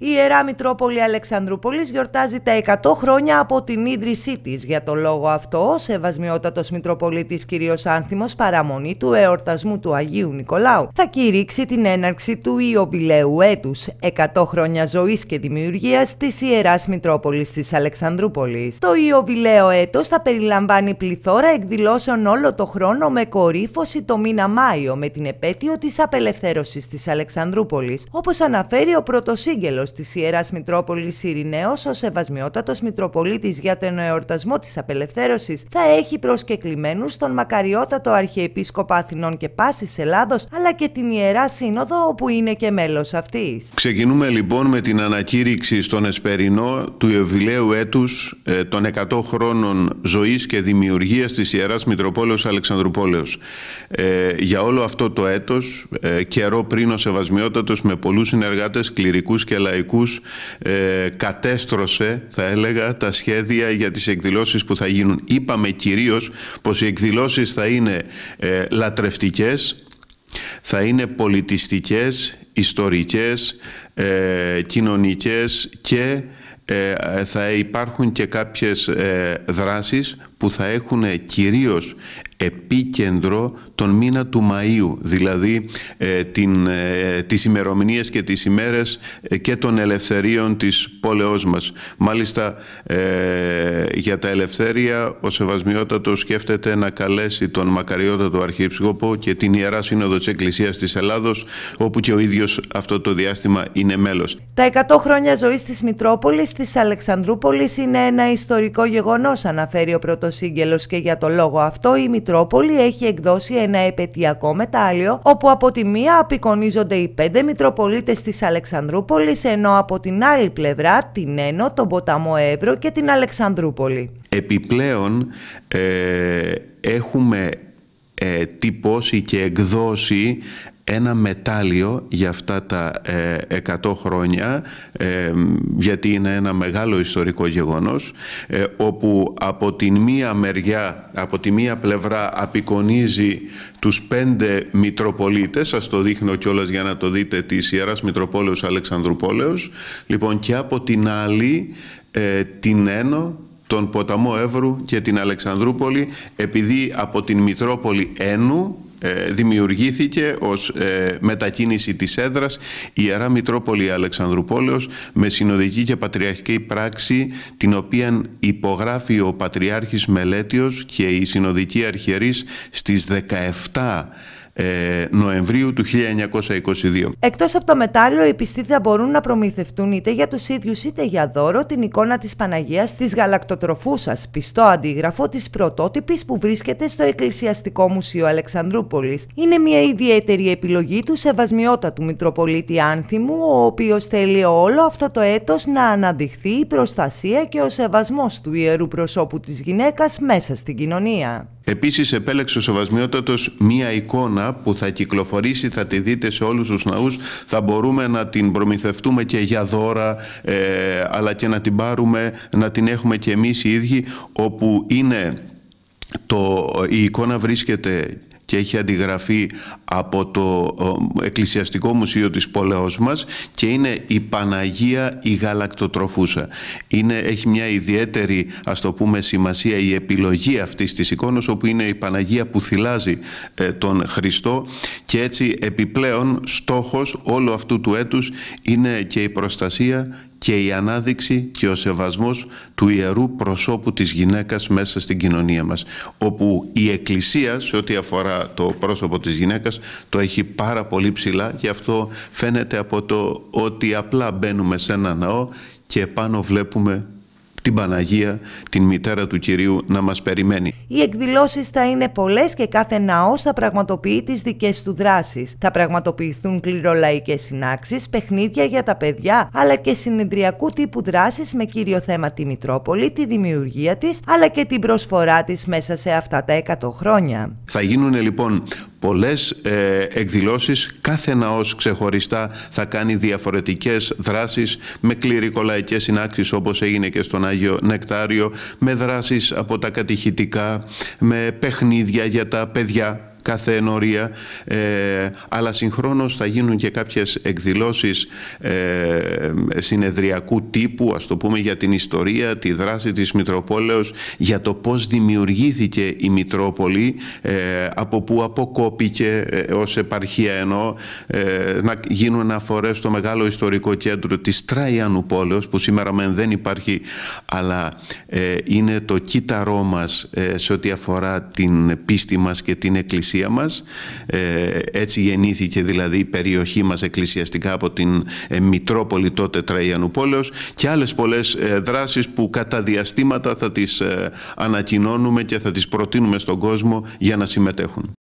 Η Ιερά Μητρόπολη Αλεξανδρούπολης γιορτάζει τα 100 χρόνια από την ίδρυσή της. Για το λόγο αυτό, ο Σεβασμιότατος Μητροπολίτης κ. Άνθιμος παραμονή του εορτασμού του Αγίου Νικολάου θα κηρύξει την έναρξη του Ιωβιλαίου έτους 100 χρόνια ζωής και δημιουργίας της Ιεράς Μητρόπολης της Αλεξανδρούπολης. Το Ιωβιλαίο έτος θα περιλαμβάνει πληθώρα εκδηλώσεων όλο το χρόνο με κορύφωση το μήνα Μάιο με την επέτειο της απελευθέρωσης της Αλεξανδρούπολης, όπως αναφέρει ο πρωτοσύγγελος Τη της Ιεράς Μητρόπολης ο Σεβασμιότατος Μητροπολίτης για τον εορτασμό της απελευθέρωσης, θα έχει προσκεκλημένους τον μακαριότατο Αρχιεπίσκοπο Αθηνών και Πάσης Ελλάδος, αλλά και την Ιερά Σύνοδο, όπου είναι και μέλος αυτής. Ξεκινούμε λοιπόν με την ανακήρυξη στον Εσπερινό του Ιωβιλαίου έτους ε, των 100 χρόνων ζωής και δημιουργίας της Ιεράς Μητροπόλεως Αλεξανδρουπόλεως. Ε, για όλο αυτό το έτος, ε, καιρό πριν ο Σεβασμιότατος με πολλούς συνεργάτες, κληρικούς και λαϊκούς, ε, κατέστρωσε θα έλεγα τα σχέδια για τις εκδηλώσεις που θα γίνουν. Είπαμε κυρίως πως οι εκδηλώσεις θα είναι ε, λατρευτικές, θα είναι πολιτιστικές, ιστορικές, ε, κοινωνικές και ε, ε, θα υπάρχουν και κάποιες δράσεις που θα έχουν κυρίως επίκεντρο τον μήνα του Μαΐου, δηλαδή ε, την, ε, τις ημερομηνίες και τις ημέρες ε, και των ελευθερίων της πόλεως μας. Μάλιστα ε, για τα ελευθέρια ο Σεβασμιότατος σκέφτεται να καλέσει τον Μακαριότατο Αρχιεπισκόπο και την Ιερά Σύνοδο της Εκκλησίας της Ελλάδος όπου και ο ίδιος αυτό το διάστημα είναι μέλος. Τα 100 χρόνια ζωής της Μητρόπολης της Αλεξανδρούπολης είναι ένα ιστορικό γεγονός αναφέρει ο πρώτο το και για το λόγο αυτό η Μητρόπολη έχει εκδώσει ένα επαιτειακό μετάλλιο όπου από τη μία απεικονίζονται οι πέντε Μητροπολίτες της Αλεξανδρούπολης ενώ από την άλλη πλευρά την Ένω, τον ποταμό Εύρο και την Αλεξανδρούπολη. Επιπλέον ε, έχουμε ε, τυπώσει και εκδώσει ένα μετάλλιο για αυτά τα 100 ε, χρόνια ε, γιατί είναι ένα μεγάλο ιστορικό γεγονός ε, όπου από την μία μεριά, από τη μία πλευρά απεικονίζει τους πέντε Μητροπολίτες, σας το δείχνω κιόλας για να το δείτε της Ιεράς Μητροπόλεως Αλεξανδρουπόλεως, λοιπόν και από την άλλη την Ένω τον ποταμό Εύρου και την Αλεξανδρούπολη επειδή από την Μητρόπολη Ένου ε, δημιουργήθηκε ως ε, μετακίνηση της έδρας Ιερά Μητρόπολη Αλεξανδρουπόλεως με συνοδική και πατριαρχική πράξη την οποία υπογράφει ο Πατριάρχης Μελέτιος και η συνοδική Αρχιερής στις 17 ε, Νοεμβρίου του 1922. Εκτός από το μετάλλιο, οι πιστοί θα μπορούν να προμηθευτούν είτε για τους ίδιους είτε για δώρο την εικόνα της Παναγίας της Γαλακτοτροφούσας, πιστό αντίγραφο της πρωτότυπης που βρίσκεται στο Εκκλησιαστικό Μουσείο Αλεξανδρούπολης. Είναι μια ιδιαίτερη επιλογή του σεβασμιότατου Μητροπολίτη Άνθιμου, ο οποίος θέλει όλο αυτό το έτος να αναδειχθεί η προστασία και ο σεβασμός του ιερού προσώπου της γυναίκας μέσα στην κοινωνία. Επίσης επέλεξε ο Σεβασμιότατος μία εικόνα που θα κυκλοφορήσει, θα τη δείτε σε όλους τους ναούς, θα μπορούμε να την προμηθευτούμε και για δώρα, ε, αλλά και να την πάρουμε, να την έχουμε και εμείς οι ίδιοι, όπου είναι το, η εικόνα βρίσκεται και έχει αντιγραφεί από το ε, Εκκλησιαστικό Μουσείο της Πόλεως μας και είναι η Παναγία η Γαλακτοτροφούσα. Είναι, έχει μια ιδιαίτερη ας το πούμε σημασία η επιλογή αυτής της εικόνας όπου είναι η Παναγία που θυλάζει ε, τον Χριστό και έτσι επιπλέον στόχος όλου αυτού του έτους είναι και η προστασία και η ανάδειξη και ο σεβασμός του ιερού προσώπου της γυναίκας μέσα στην κοινωνία μας όπου η Εκκλησία σε ό,τι αφορά το πρόσωπο της γυναίκας το έχει πάρα πολύ ψηλά και αυτό φαίνεται από το ότι απλά μπαίνουμε σε ένα ναό και πάνω βλέπουμε την Παναγία, την μητέρα του Κυρίου, να μας περιμένει. Οι εκδηλώσεις θα είναι πολλές και κάθε ναός θα πραγματοποιεί τις δικές του δράσεις. Θα πραγματοποιηθούν κληρολαϊκές συνάξεις, παιχνίδια για τα παιδιά, αλλά και συνεδριακού τύπου δράσεις με κύριο θέμα τη Μητρόπολη, τη δημιουργία της, αλλά και την προσφορά της μέσα σε αυτά τα 100 χρόνια. Λοιπόν, πολλές ε, εκδηλώσεις, κάθε ναός ξεχωριστά θα κάνει διαφορετικές δράσεις με κληρικολαϊκές συνάξεις όπως έγινε και στον Άγιο Νεκτάριο, με δράσεις από τα κατηχητικά, με παιχνίδια για τα παιδιά κάθε ενορία, ε, αλλά συγχρόνως θα γίνουν και κάποιες εκδηλώσεις ε, συνεδριακού τύπου, ας το πούμε για την ιστορία, τη δράση της Μητροπόλεως, για το πώς δημιουργήθηκε η Μητρόπολη, ε, από που αποκόπηκε ε, ως επαρχία ενώ, να γίνουν αφορές στο μεγάλο ιστορικό κέντρο της Τραϊάνου Πόλεως, που σήμερα μεν δεν υπάρχει, αλλά είναι το κύτταρό μας σε ό,τι αφορά την πίστη μας και την εκκλησία εκκλησία μας. Ε, έτσι γεννήθηκε δηλαδή η περιοχή μας εκκλησιαστικά από την ε, Μητρόπολη τότε Τραϊανού Πόλεως και άλλες πολλές ε, δράσεις που κατά διαστήματα θα τις ανακοινώνουμε και θα τις προτείνουμε στον κόσμο για να συμμετέχουν.